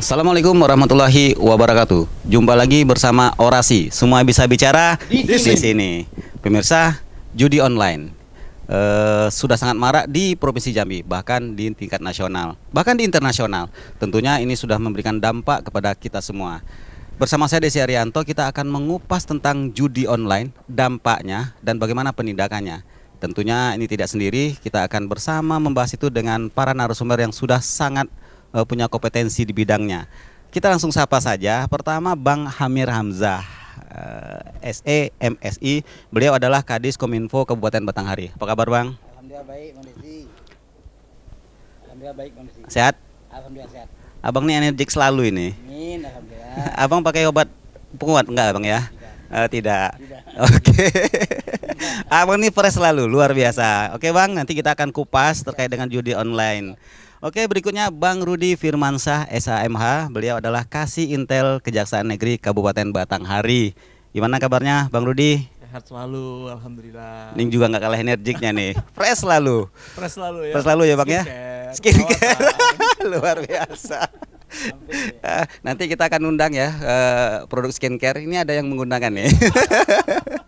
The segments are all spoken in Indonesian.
Assalamualaikum warahmatullahi wabarakatuh. Jumpa lagi bersama Orasi. Semua bisa bicara di, di sini. Pemirsa, judi online e, sudah sangat marak di Provinsi Jambi, bahkan di tingkat nasional, bahkan di internasional. Tentunya ini sudah memberikan dampak kepada kita semua. Bersama saya Desi Arianto, kita akan mengupas tentang judi online, dampaknya dan bagaimana penindakannya. Tentunya ini tidak sendiri, kita akan bersama membahas itu dengan para narasumber yang sudah sangat uh, punya kompetensi di bidangnya. Kita langsung sapa saja. Pertama Bang Hamir Hamzah, uh, eh, SE MSI. Beliau adalah Kadis Kominfo Kabupaten Batanghari. Apa kabar Bang? Alhamdulillah baik, Bang Alhamdulillah baik, Bang Sehat? Alhamdulillah sehat. Abang ini energik selalu ini. Amin, alhamdulillah. Abang pakai obat penguat enggak, Bang ya? Tidak. Uh, tidak. tidak. Oke. Okay. Abang ini fresh selalu, luar biasa. Oke, okay, Bang, nanti kita akan kupas terkait dengan judi online. Oke, berikutnya Bang Rudi Firmansah SHMH. Beliau adalah Kasih Intel Kejaksaan Negeri Kabupaten Batanghari. Gimana kabarnya Bang Rudi? Sehat selalu, alhamdulillah. Ning juga nggak kalah energiknya nih. Fresh selalu. Fresh selalu ya. Fresh selalu ya, Bang ya. Skincare. Luar biasa. Nanti kita akan undang ya eh, produk skincare. Ini ada yang menggunakan nih.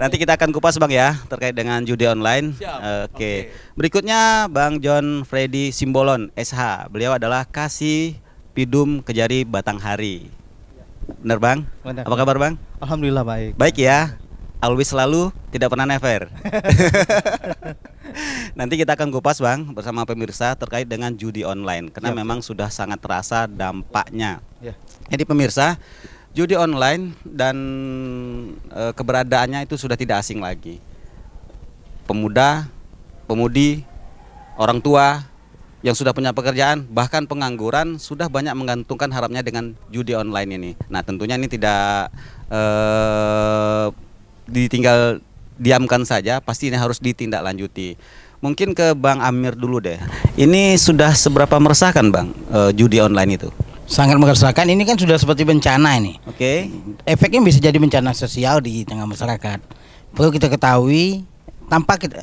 Nanti kita akan kupas Bang ya terkait dengan judi online. Eh, oke. Okay. Berikutnya Bang John Freddy Simbolon SH. Beliau adalah Kasih Pidum Kejari Batanghari. Benar Bang? Benar. Apa kabar Bang? Alhamdulillah baik. Baik ya. Always selalu, tidak pernah never. Nanti kita akan kupas Bang bersama pemirsa terkait dengan judi online karena ya, memang sudah sangat terasa dampaknya. Ya. Jadi pemirsa judi online dan e, keberadaannya itu sudah tidak asing lagi. Pemuda, pemudi, orang tua yang sudah punya pekerjaan bahkan pengangguran sudah banyak menggantungkan harapnya dengan judi online ini. Nah, tentunya ini tidak e, ditinggal diamkan saja, pasti ini harus ditindaklanjuti. Mungkin ke Bang Amir dulu deh. Ini sudah seberapa meresahkan Bang e, judi online itu? sangat mengeresahkan. Ini kan sudah seperti bencana ini. Oke. Okay. Efeknya bisa jadi bencana sosial di tengah masyarakat. Perlu kita ketahui tanpa kita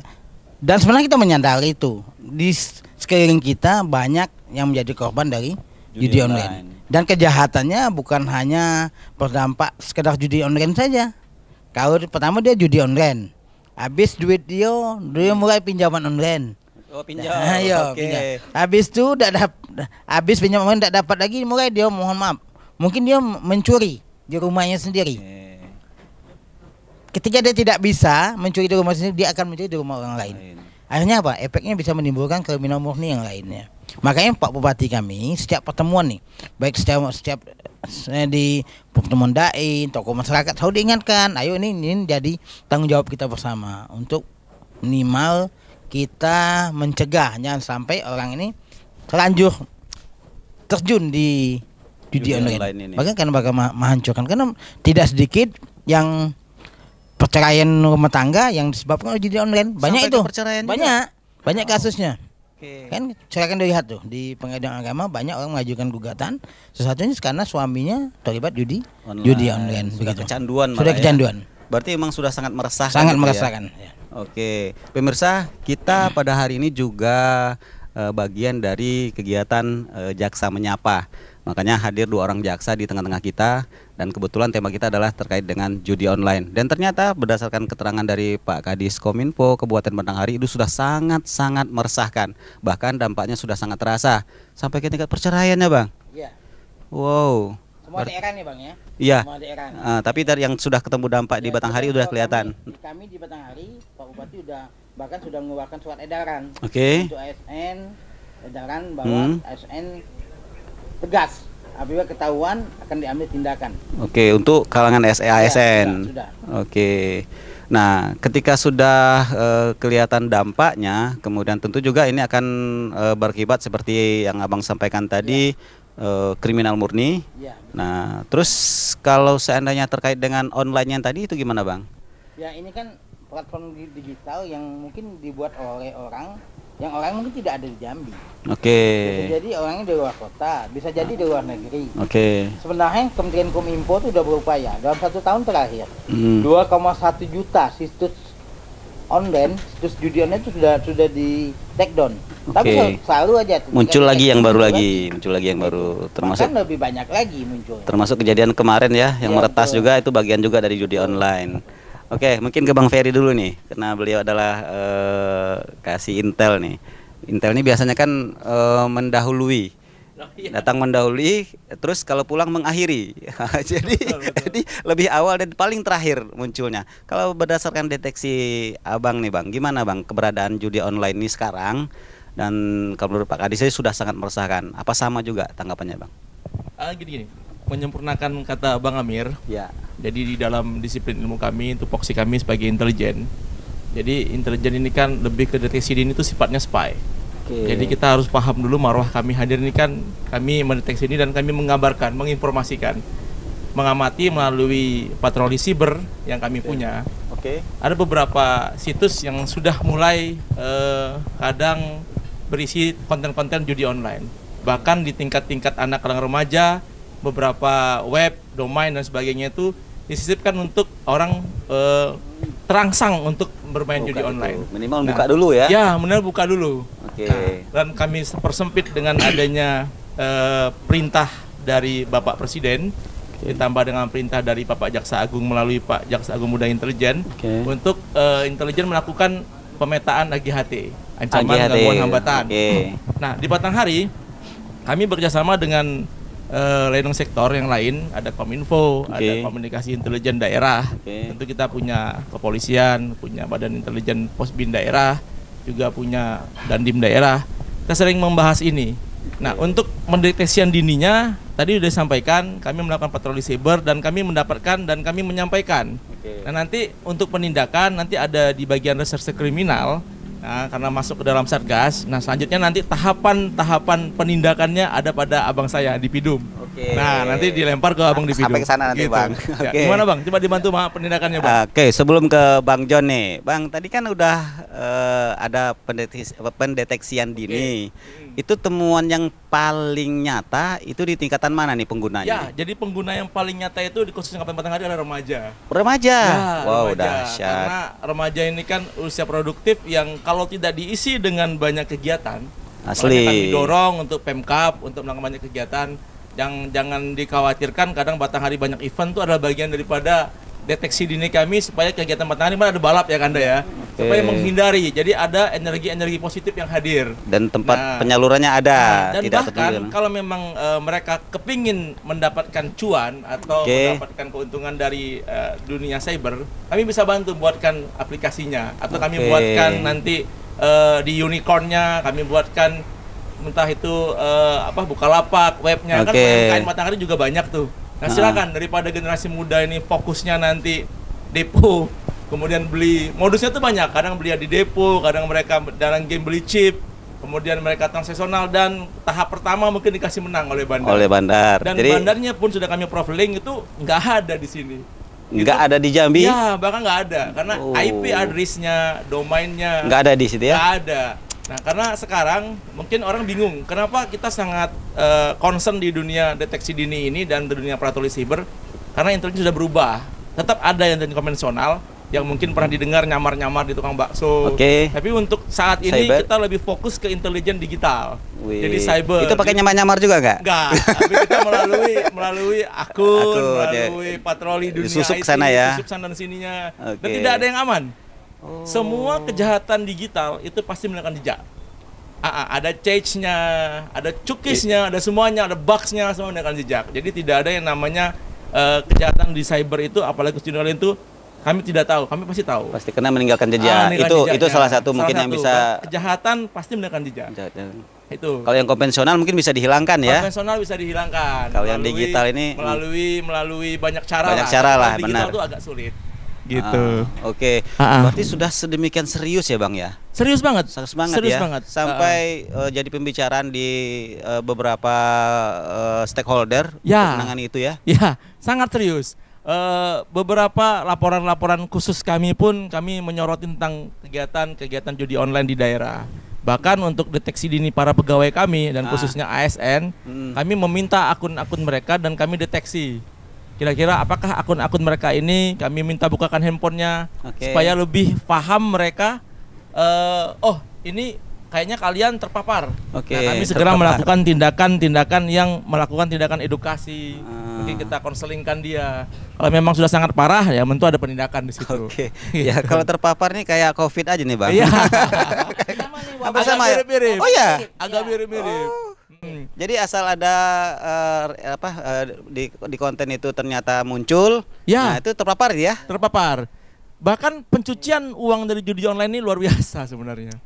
dan sebenarnya kita menyadari itu di sekeliling kita banyak yang menjadi korban dari judi, judi online. online. Dan kejahatannya bukan hanya berdampak sekedar judi online saja. Kalau pertama dia judi online, habis duit dia, dia mulai pinjaman online Oh nah, pinjam. Nah, yo, okay. pinjam. Habis itu tidak dapat habis pinjam uang tidak dapat lagi mulai dia mohon maaf. Mungkin dia mencuri di rumahnya sendiri. Okay. Ketika dia tidak bisa mencuri di rumah sendiri, dia akan mencuri di rumah orang lain. lain. Akhirnya apa? Efeknya bisa menimbulkan kriminal murni yang lainnya. Makanya Pak Bupati kami setiap pertemuan nih, baik setiap setiap eh, di pertemuan dai, tokoh masyarakat selalu diingatkan, ayo ini, ini jadi tanggung jawab kita bersama untuk minimal kita mencegah jangan sampai orang ini terlanjur terjun di judi online. online ini. Bahkan karena bakal menghancurkan karena tidak sedikit yang perceraian rumah tangga yang disebabkan oleh judi online. Banyak sampai itu. Perceraian banyak. Banyak oh. kasusnya. Okay. Kan akan dilihat tuh di pengadilan agama banyak orang mengajukan gugatan sesatunya karena suaminya terlibat judi online. judi online sudah begitu. kecanduan sudah ya. kecanduan. Ya. Berarti memang sudah sangat meresahkan. Sangat gitu ya? meresahkan. Ya. ya. Oke, pemirsa, kita pada hari ini juga uh, bagian dari kegiatan uh, Jaksa Menyapa. Makanya hadir dua orang jaksa di tengah-tengah kita dan kebetulan tema kita adalah terkait dengan judi online. Dan ternyata berdasarkan keterangan dari Pak Kadis Kominfo Kabupaten hari itu sudah sangat-sangat meresahkan. Bahkan dampaknya sudah sangat terasa sampai ke tingkat perceraiannya, Bang. Iya. Wow. Semua daerah nih bang ya. Iya. Semua daerah. Uh, tapi dari yang sudah ketemu dampak ya, di Batanghari sudah kelihatan. Kami, kami di Batanghari Pak Bupati sudah bahkan sudah mengeluarkan surat edaran. Oke. Okay. Untuk ASN edaran bahwa hmm. ASN tegas apabila ketahuan akan diambil tindakan. Oke, okay, untuk kalangan ASN. Ya, sudah. Oke. Okay. Nah, ketika sudah e, kelihatan dampaknya, kemudian tentu juga ini akan e, berakibat seperti yang Abang sampaikan tadi ya. Eh, kriminal murni. Ya, nah, terus kalau seandainya terkait dengan online yang tadi itu gimana, Bang? Ya, ini kan platform digital yang mungkin dibuat oleh orang yang orang mungkin tidak ada di Jambi. Oke. Okay. jadi orangnya di luar kota, bisa jadi di luar negeri. Oke. Okay. Sebenarnya Kementerian Kominfo itu sudah berupaya dalam satu tahun terakhir, hmm. 2,1 juta situs online terus judiannya itu sudah sudah di take down. Okay. Tapi selalu, aja kan muncul lagi yang baru lagi, kan? muncul lagi yang baru termasuk Bahkan lebih banyak lagi muncul. Termasuk kejadian kemarin ya yang yeah, meretas betul. juga itu bagian juga dari judi online. Oke, okay, mungkin ke Bang Ferry dulu nih karena beliau adalah uh, kasih intel nih. Intel ini biasanya kan uh, mendahului Iya. datang mendahului terus kalau pulang mengakhiri jadi betul, betul. jadi lebih awal dan paling terakhir munculnya kalau berdasarkan deteksi abang nih bang gimana bang keberadaan judi online ini sekarang dan kalau menurut Pak Kadis sudah sangat meresahkan apa sama juga tanggapannya bang Ah gini gini menyempurnakan kata Bang Amir ya jadi di dalam disiplin ilmu kami itu poksi kami sebagai intelijen jadi intelijen ini kan lebih ke deteksi ini itu sifatnya spy Okay. Jadi kita harus paham dulu marwah kami hadir ini kan kami mendeteksi ini dan kami mengabarkan, menginformasikan, mengamati melalui patroli siber yang kami okay. punya. Oke. Okay. Ada beberapa situs yang sudah mulai eh, kadang berisi konten-konten judi online. Bahkan di tingkat-tingkat anak kalangan remaja, beberapa web, domain dan sebagainya itu disisipkan untuk orang eh, terangsang untuk bermain buka judi itu. online. Minimal nah, buka dulu ya. Ya, minimal buka dulu. Oke. Okay. Nah, dan kami persempit dengan adanya uh, perintah dari Bapak Presiden okay. ditambah dengan perintah dari Bapak Jaksa Agung melalui Pak Jaksa Agung Muda Intelijen okay. untuk uh, intelijen melakukan pemetaan AGHT, ancaman gangguan hambatan. Okay. Nah, di Batang Hari kami bekerjasama dengan uh, eh, lain sektor yang lain ada kominfo, okay. ada komunikasi intelijen daerah. Okay. Tentu kita punya kepolisian, punya badan intelijen posbin daerah, juga punya dandim daerah. Kita sering membahas ini. Nah, untuk mendeteksian dininya tadi sudah disampaikan kami melakukan patroli cyber dan kami mendapatkan dan kami menyampaikan. Okay. Nah, nanti untuk penindakan nanti ada di bagian reserse kriminal Nah, karena masuk ke dalam satgas. Nah, selanjutnya nanti tahapan-tahapan penindakannya ada pada abang saya di Pidum. Oke. Nah, nanti dilempar ke abang di Pidum. Sampai ke sana nanti, gitu. Bang. Ya, Oke. Ya, gimana, Bang? Coba dibantu mah penindakannya, Bang. Oke, sebelum ke Bang John nih. Bang, tadi kan udah uh, ada pendeteksi, pendeteksian dini. Oke. Itu temuan yang paling nyata itu di tingkatan mana nih penggunanya? Ya, jadi pengguna yang paling nyata itu di khususnya Kabupaten Hari adalah remaja. Remaja. Ya, wow, remaja. dahsyat. Karena remaja ini kan usia produktif yang kalau tidak diisi dengan banyak kegiatan, asli akan didorong untuk Pemkap untuk melakukan banyak kegiatan. Yang jangan dikhawatirkan kadang Batang Hari banyak event itu adalah bagian daripada deteksi dini kami supaya kegiatan matahari mana ada balap ya Kanda ya okay. supaya menghindari jadi ada energi-energi positif yang hadir dan tempat nah, penyalurannya ada nah, dan tidak bahkan tertinggal. Kan? kalau memang e, mereka kepingin mendapatkan cuan atau okay. mendapatkan keuntungan dari e, dunia cyber kami bisa bantu buatkan aplikasinya atau okay. kami buatkan nanti e, di unicornnya kami buatkan entah itu e, apa lapak webnya okay. kan kain matahari juga banyak tuh Nah silakan daripada generasi muda ini fokusnya nanti depo, kemudian beli modusnya tuh banyak. Kadang beli di depo, kadang mereka dalam game beli chip, kemudian mereka transaksional dan tahap pertama mungkin dikasih menang oleh bandar. Oleh bandar. Dan Jadi, bandarnya pun sudah kami profiling itu nggak ada di sini. Nggak ada di Jambi? Ya, bahkan nggak ada karena oh. IP addressnya, domainnya. Nggak ada di situ ya? Nggak ada. Nah, karena sekarang mungkin orang bingung kenapa kita sangat uh, concern di dunia deteksi dini ini dan di dunia patroli siber karena intelijen sudah berubah. Tetap ada yang konvensional yang mungkin pernah didengar nyamar-nyamar di tukang bakso. Oke. Okay. Tapi untuk saat ini cyber. kita lebih fokus ke intelijen digital. Wih. Jadi cyber. Itu pakai nyamar-nyamar juga nggak? Nggak. tapi kita melalui melalui akun, akun melalui ya. patroli dunia susuk sana ya. Susuk sana dan sininya. Okay. Dan tidak ada yang aman. Oh. Semua kejahatan digital itu pasti menggunakan jejak. Aa, ah, ah, ada change-nya, ada cookies-nya, iya. ada semuanya, ada bugs-nya, semua menggunakan jejak. Jadi tidak ada yang namanya uh, kejahatan di cyber itu, apalagi kecuali itu kami tidak tahu, kami pasti tahu. Pasti kena meninggalkan jejak. Ah, itu jejaknya. itu ya. salah satu salah mungkin satu. yang bisa kejahatan pasti meninggalkan jejak. jejak. Ya. Itu. Kalau yang konvensional mungkin bisa dihilangkan ya. Konvensional bisa dihilangkan. Kalau yang digital ini melalui melalui banyak cara banyak lah. cara lah, benar. Digital itu agak sulit gitu. Ah, Oke. Okay. Berarti sudah sedemikian serius ya, Bang ya? Serius banget. Serius banget serius ya. banget. Sampai uh, uh, jadi pembicaraan di uh, beberapa uh, stakeholder ya. penanganan itu ya. Ya, sangat serius. Uh, beberapa laporan-laporan khusus kami pun kami menyoroti tentang kegiatan-kegiatan judi online di daerah. Bahkan untuk deteksi dini para pegawai kami dan ah. khususnya ASN, hmm. kami meminta akun-akun mereka dan kami deteksi. Kira-kira apakah akun-akun mereka ini kami minta bukakan handphonenya okay. supaya lebih paham mereka. Uh, oh ini kayaknya kalian terpapar. Oke. Okay, nah, kami segera terpapar. melakukan tindakan-tindakan yang melakukan tindakan edukasi. Ah. Mungkin kita konselingkan dia. Kalau memang sudah sangat parah ya tentu ada penindakan di situ. Oke. Okay. ya kalau terpapar nih kayak Covid aja nih, Bang. Iya. sama nih, sama. Ya? Oh, iya? Agak mirip-mirip. Oh ya. Agak mirip-mirip. Oh. Hmm. Jadi asal ada uh, apa uh, di di konten itu ternyata muncul, ya. nah itu terpapar ya. Terpapar. Bahkan pencucian uang dari judi online ini luar biasa sebenarnya.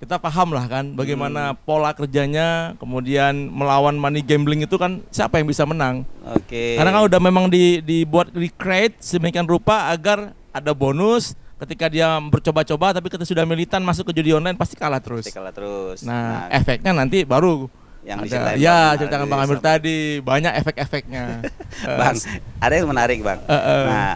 Kita paham lah kan bagaimana hmm. pola kerjanya, kemudian melawan money gambling itu kan siapa yang bisa menang. Oke. Okay. Karena kan udah memang di, dibuat recreate semacam rupa agar ada bonus, ketika dia bercoba-coba tapi ketika sudah militan masuk ke judi online pasti kalah terus. Pasti kalah terus. Nah, nah, efeknya nanti baru yang ada, ya bang ceritakan Bang Amir tadi banyak efek-efeknya. bang, ada yang menarik Bang. Uh, uh. Nah,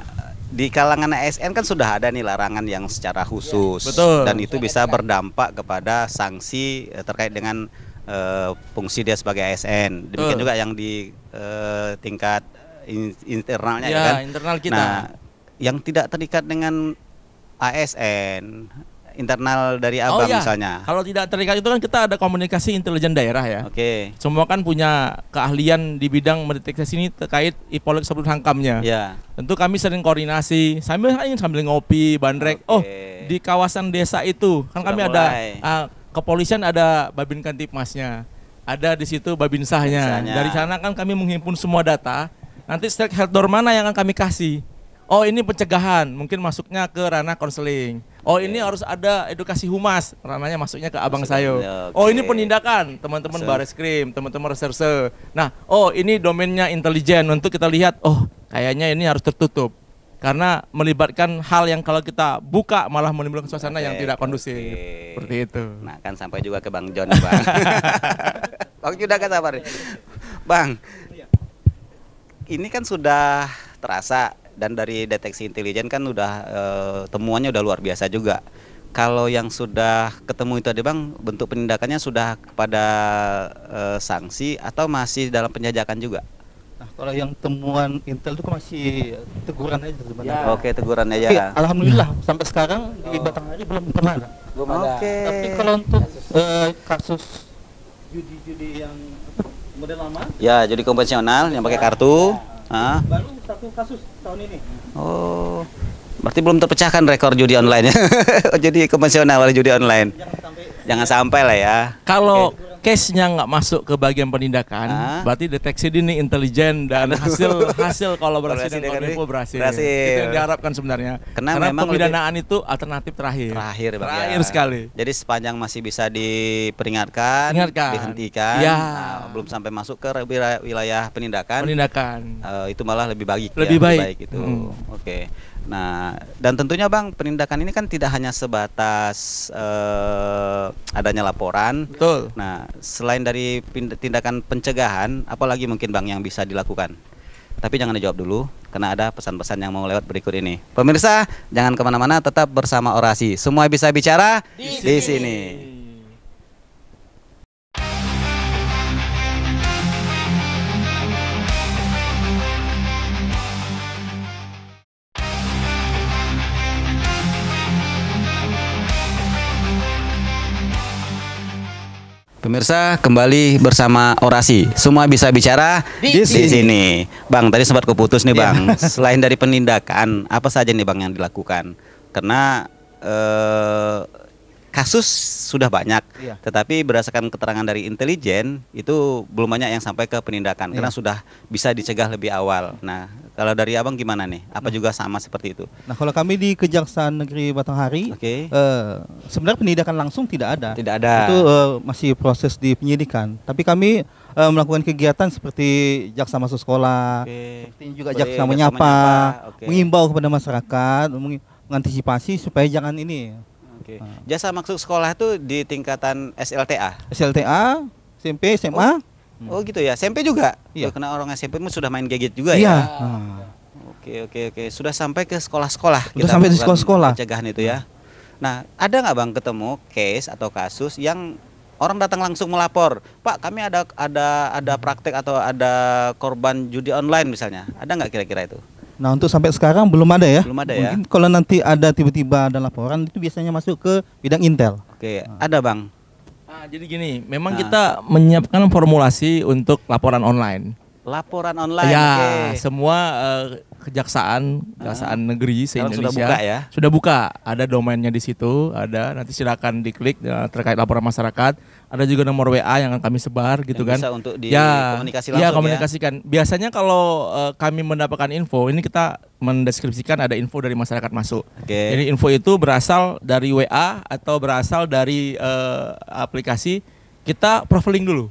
di kalangan ASN kan sudah ada nih larangan yang secara khusus ya, betul. dan itu bisa berdampak kepada sanksi eh, terkait dengan uh, fungsi dia sebagai ASN. Demikian uh. juga yang di uh, tingkat internalnya ya, ya kan. internal kita. Nah, yang tidak terikat dengan ASN internal dari oh, Abang oh, iya. misalnya. Kalau tidak terikat itu kan kita ada komunikasi intelijen daerah ya. Oke. Okay. Semua kan punya keahlian di bidang mendeteksi ini terkait Ipolek sebelum hangkamnya. Ya. Yeah. Tentu kami sering koordinasi sambil sambil ngopi, bandrek. Okay. Oh, di kawasan desa itu kan Sudah kami ada uh, kepolisian ada Babin Kantipmasnya. Ada di situ Babinsahnya. Dari sana kan kami menghimpun semua data. Nanti stakeholder mana yang akan kami kasih? Oh, ini pencegahan, mungkin masuknya ke ranah konseling Oh ini iya. ini harus ada edukasi humas, ranahnya masuknya ke abang Maksudnya, Okay. Oh ini penindakan, teman-teman baris krim, teman-teman reserse. Nah, oh ini domainnya intelijen untuk kita lihat. Oh kayaknya ini harus tertutup karena melibatkan hal yang kalau kita buka malah menimbulkan suasana okay. yang tidak kondusif okay. seperti itu. Nah kan sampai juga ke Bang John, Bang. bang sudah kan sabar, Bang. Ini kan sudah terasa dan dari deteksi intelijen kan udah e, temuannya udah luar biasa juga. Kalau yang sudah ketemu itu ada bang, bentuk penindakannya sudah kepada e, sanksi atau masih dalam penjajakan juga? Nah, kalau yang temuan intel itu kan masih teguran aja sebenarnya. Ya. Oke, teguran aja. Tapi, alhamdulillah hmm. sampai sekarang oh. di Hari belum Belum ada. Oke. Tapi kalau untuk eh, kasus, judi judi-judi yang model lama? Ya, judi konvensional yang pakai kartu. Ya Hah? Baru satu kasus tahun ini. Oh. Berarti belum terpecahkan rekor judi online ya. Oh, jadi konvensional oleh judi online. Jangan sampai, Jangan sampai lah ya. Kalau okay case-nya nggak masuk ke bagian penindakan, ah. berarti deteksi dini intelijen dan hasil hasil kolaborasi dan ya, kominfo ya? berhasil. berhasil. Itu yang diharapkan sebenarnya. Karena, Karena memang pemidanaan itu alternatif terakhir. Terakhir, bang, terakhir ya. sekali. Jadi sepanjang masih bisa diperingatkan, Ingatkan. dihentikan, ya. nah, belum sampai masuk ke wilayah penindakan. Penindakan. Uh, itu malah lebih baik. Lebih ya, baik. Lebih baik itu. Hmm. Oke. Okay. Nah, dan tentunya Bang, penindakan ini kan tidak hanya sebatas uh, adanya laporan. Betul. Nah, selain dari tindakan pencegahan, apalagi mungkin Bang yang bisa dilakukan? Tapi jangan dijawab dulu, karena ada pesan-pesan yang mau lewat berikut ini. Pemirsa, jangan kemana-mana, tetap bersama Orasi. Semua bisa bicara di, di sini. Pemirsa kembali bersama orasi. Semua bisa bicara di, di sini. Bang, tadi sempat keputus nih, iya. Bang. Yeah. Selain dari penindakan, apa saja nih Bang yang dilakukan? Karena eh kasus sudah banyak, iya. tetapi berdasarkan keterangan dari intelijen itu belum banyak yang sampai ke penindakan iya. karena sudah bisa dicegah lebih awal. Nah, kalau dari abang gimana nih? Apa nah. juga sama seperti itu? Nah, kalau kami di Kejaksaan Negeri Batanghari, okay. uh, eh, sebenarnya penindakan langsung tidak ada. Tidak ada. Itu uh, masih proses di penyidikan. Tapi kami uh, melakukan kegiatan seperti jaksa masuk sekolah, okay. seperti juga jaksa menyapa, menyapa. Okay. mengimbau kepada masyarakat, mengantisipasi supaya jangan ini Oke. Okay. Ah. Jasa maksud sekolah tuh di tingkatan SLTA. SLTA, SMP, SMA. Oh, oh hmm. gitu ya. SMP juga. Iya. Karena orang SMP sudah main gadget juga iya. ya. Iya. Oke oke oke. Sudah sampai ke sekolah-sekolah. Sudah sampai di sekolah-sekolah. Pencegahan itu ya. Hmm. Nah, ada nggak bang ketemu case atau kasus yang orang datang langsung melapor, Pak kami ada ada ada praktek atau ada korban judi online misalnya, ada nggak kira-kira itu? Nah untuk sampai sekarang belum ada ya? Belum ada ya. Mungkin ya. Kalau nanti ada tiba-tiba ada laporan itu biasanya masuk ke bidang intel. Oke, nah. ada bang. Nah, jadi gini, memang nah. kita menyiapkan formulasi untuk laporan online. Laporan online. Ya, okay. semua uh, kejaksaan kejaksaan uh, negeri se Indonesia sudah buka ya. Sudah buka, ada domainnya di situ, ada nanti silakan diklik uh, terkait laporan masyarakat ada juga nomor WA yang akan kami sebar gitu yang kan. Bisa untuk ya, dikomunikasi ya, langsung ya. komunikasikan. Ya. Biasanya kalau uh, kami mendapatkan info, ini kita mendeskripsikan ada info dari masyarakat masuk. Okay. Jadi info itu berasal dari WA atau berasal dari uh, aplikasi, kita profiling dulu.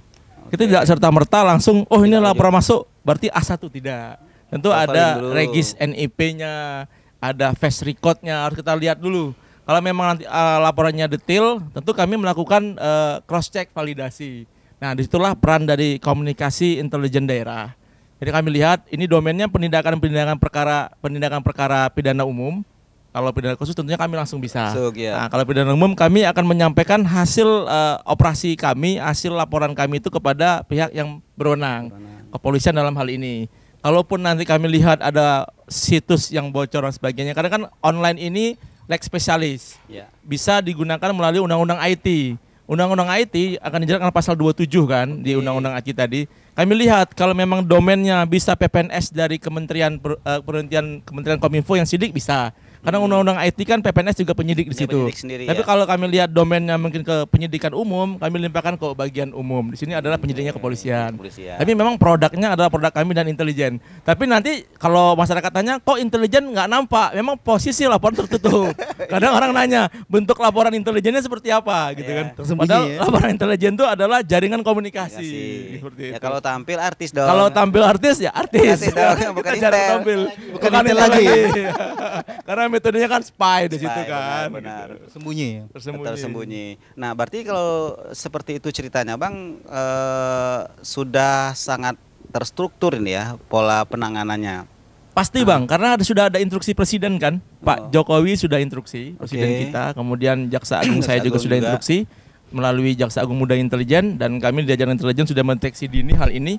Okay. Kita tidak serta-merta langsung, oh ini laporan masuk, berarti A1 tidak. Tentu profiling ada dulu. regis NIP-nya, ada face record-nya, harus kita lihat dulu. Kalau memang nanti uh, laporannya detail, tentu kami melakukan uh, eh, cross check validasi. Nah, disitulah peran dari komunikasi intelijen daerah. Jadi kami lihat ini domainnya penindakan-penindakan perkara penindakan perkara pidana umum. Kalau pidana khusus tentunya kami langsung bisa. So, yeah. nah, kalau pidana umum kami akan menyampaikan hasil uh, operasi kami, hasil laporan kami itu kepada pihak yang berwenang, berwenang. kepolisian dalam hal ini. Kalaupun nanti kami lihat ada situs yang bocor dan sebagainya, karena kan online ini leg spesialis. Ya. Bisa digunakan melalui undang-undang IT. Undang-undang IT akan dijelaskan pasal 27 kan okay. di undang-undang IT tadi. Kami lihat kalau memang domainnya bisa PPNS dari Kementerian uh, eh, Kementerian Kementerian Kominfo yang sidik bisa. Karena hmm. undang-undang IT kan PPNS juga penyidik di situ. Penyidik sendiri, Tapi ya. kalau kami lihat domainnya mungkin ke penyidikan umum, kami limpahkan ke bagian umum. Di sini adalah hmm, penyidiknya ya, kepolisian. kepolisian. Tapi memang produknya adalah produk kami dan intelijen. Tapi nanti kalau masyarakat tanya kok intelijen nggak nampak, memang posisi laporan tertutup. Kadang orang nanya bentuk laporan intelijennya seperti apa gitu ya. kan. Padahal ya. laporan intelijen itu adalah jaringan komunikasi. Seperti ya kalau tampil artis dong. Kalau tampil artis ya artis. artis dong, bukan, bukan Tampil. Bukan, bukan intel, intel lagi. lagi. Karena metodenya kan spy, spy di situ kan. Benar. benar. Gitu. Sembunyi ya? Tersembunyi. Tersembunyi. Nah, berarti kalau seperti itu ceritanya, Bang, eh, sudah sangat terstruktur ini ya pola penanganannya. Pasti nah. Bang, karena sudah ada instruksi presiden kan. Oh. Pak Jokowi sudah instruksi presiden kita, kemudian jaksa agung saya juga sudah instruksi melalui jaksa agung muda intelijen dan kami di jajaran intelijen sudah mendeteksi dini hal ini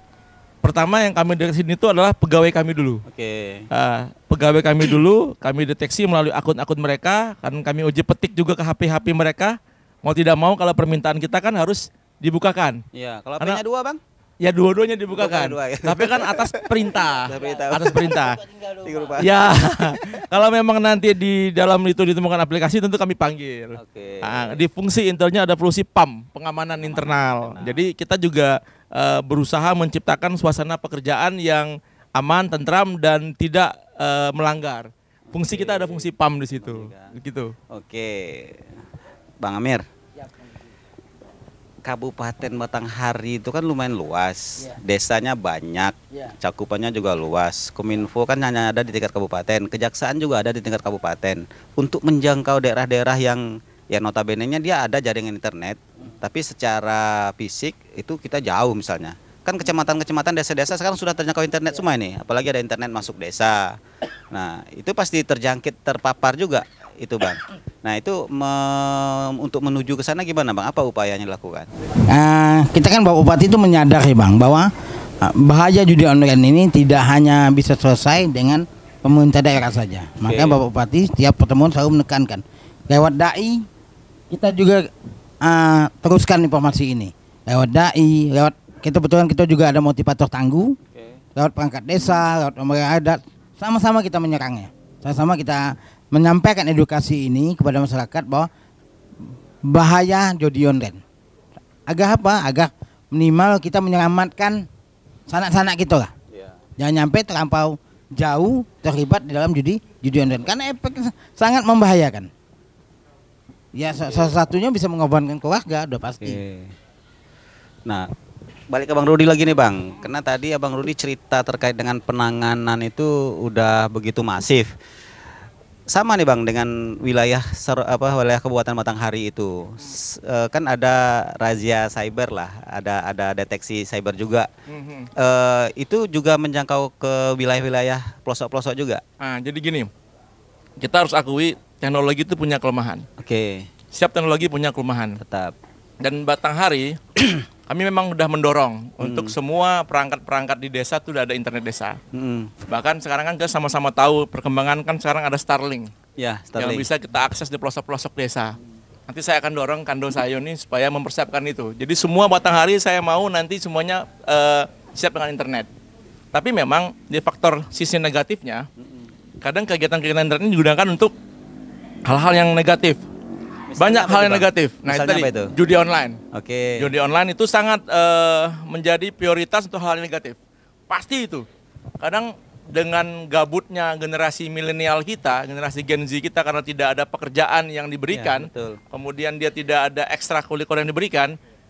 pertama yang kami deteksi itu adalah pegawai kami dulu. Oke. Okay. Uh, pegawai kami dulu, kami deteksi melalui akun-akun mereka, kan kami uji petik juga ke HP-HP mereka. Mau tidak mau kalau permintaan kita kan harus dibukakan. Iya, kalau punya dua bang? Ya dua-duanya dibukakan. Dua, ya. Tapi kan atas perintah. atas perintah. ya. Kalau memang nanti di dalam itu ditemukan aplikasi tentu kami panggil. Oke. Okay. Nah, di fungsi internalnya ada fungsi PAM, pengamanan internal. internal. Jadi kita juga uh, berusaha menciptakan suasana pekerjaan yang aman, tentram dan tidak uh, melanggar. Fungsi Oke. kita ada fungsi PAM di situ. Gitu. Oke. Bang Amir. Kabupaten Batanghari itu kan lumayan luas, yeah. desanya banyak, yeah. cakupannya juga luas. Kominfo kan hanya ada di tingkat kabupaten, kejaksaan juga ada di tingkat kabupaten. Untuk menjangkau daerah-daerah yang Ya notabene-nya dia ada jaringan internet, tapi secara fisik itu kita jauh misalnya. Kan kecamatan-kecamatan desa-desa sekarang sudah terjangkau internet semua ini, apalagi ada internet masuk desa. Nah, itu pasti terjangkit terpapar juga itu, Bang. Nah, itu me untuk menuju ke sana gimana, Bang? Apa upayanya dilakukan? Uh, kita kan Bapak Bupati itu menyadari, Bang, bahwa eh, bahaya judi online ini tidak hanya bisa selesai dengan pemerintah daerah saja. Okay. Bapak Bupati setiap pertemuan selalu menekankan lewat dai kita juga uh, teruskan informasi ini lewat dai, lewat kita kebetulan kita juga ada motivator tangguh, okay. lewat perangkat desa, lewat pemerintah adat, sama-sama kita menyerangnya, sama-sama kita menyampaikan edukasi ini kepada masyarakat bahwa bahaya judi online. Agar apa? Agar minimal kita menyelamatkan sanak-sanak kita lah. Yeah. Jangan sampai terlampau jauh terlibat di dalam judi judi online karena efek sangat membahayakan. Ya okay. salah satunya bisa mengorbankan keluarga udah pasti. Okay. Nah, balik ke Bang Rudi lagi nih Bang. Karena tadi Abang Rudi cerita terkait dengan penanganan itu udah begitu masif. Sama nih Bang dengan wilayah ser, apa wilayah batang Matanghari itu. S, e, kan ada razia cyber lah, ada ada deteksi cyber juga. Mhm. E, itu juga menjangkau ke wilayah-wilayah pelosok-pelosok juga. Nah, jadi gini. Kita harus akui teknologi itu punya kelemahan. Oke. Okay. Setiap teknologi punya kelemahan. Tetap. Dan Batang Hari kami memang sudah mendorong hmm. untuk semua perangkat-perangkat di desa itu sudah ada internet desa. Hmm. Bahkan sekarang kan kita sama-sama tahu perkembangan kan sekarang ada Starlink. Ya, Starlink. Yang bisa kita akses di pelosok-pelosok desa. Nanti saya akan dorong Kando saya ini supaya mempersiapkan itu. Jadi semua batang hari saya mau nanti semuanya uh, siap dengan internet. Tapi memang di faktor sisi negatifnya, kadang kegiatan-kegiatan internet ini digunakan untuk hal-hal yang negatif. Misalnya Banyak hal yang negatif. Nah, itu tadi itu? judi online. Oke. Okay. Judi online itu sangat uh, menjadi prioritas untuk hal yang negatif. Pasti itu. Kadang dengan gabutnya generasi milenial kita, generasi Gen Z kita karena tidak ada pekerjaan yang diberikan, ya, betul. kemudian dia tidak ada ekstrakurikuler yang diberikan,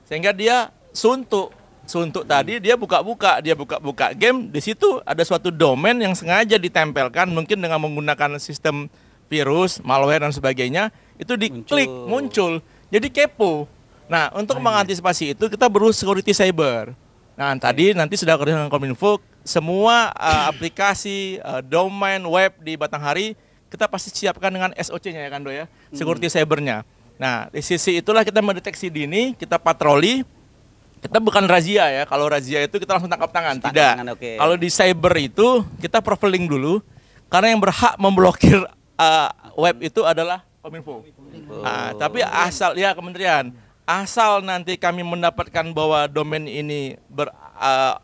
sehingga dia suntuk. Suntuk hmm. tadi dia buka-buka, dia buka-buka game, di situ ada suatu domain yang sengaja ditempelkan mungkin dengan menggunakan sistem virus, malware dan sebagainya itu diklik muncul. muncul. Jadi kepo. Nah, untuk Ayo. mengantisipasi itu kita perlu security cyber. Nah, tadi nanti sudah kerja dengan Kominfo, semua uh, aplikasi uh, domain web di Batanghari kita pasti siapkan dengan SOC-nya ya kan Do ya, hmm. security hmm. cybernya. Nah, di sisi itulah kita mendeteksi dini, kita patroli, kita bukan razia ya. Kalau razia itu kita langsung tangkap tangan, tidak. Tangan, okay. Kalau di cyber itu kita profiling dulu karena yang berhak memblokir uh, web itu adalah Kominfo. Oh. tapi asal ya kementerian, asal nanti kami mendapatkan bahwa domain ini ber, uh,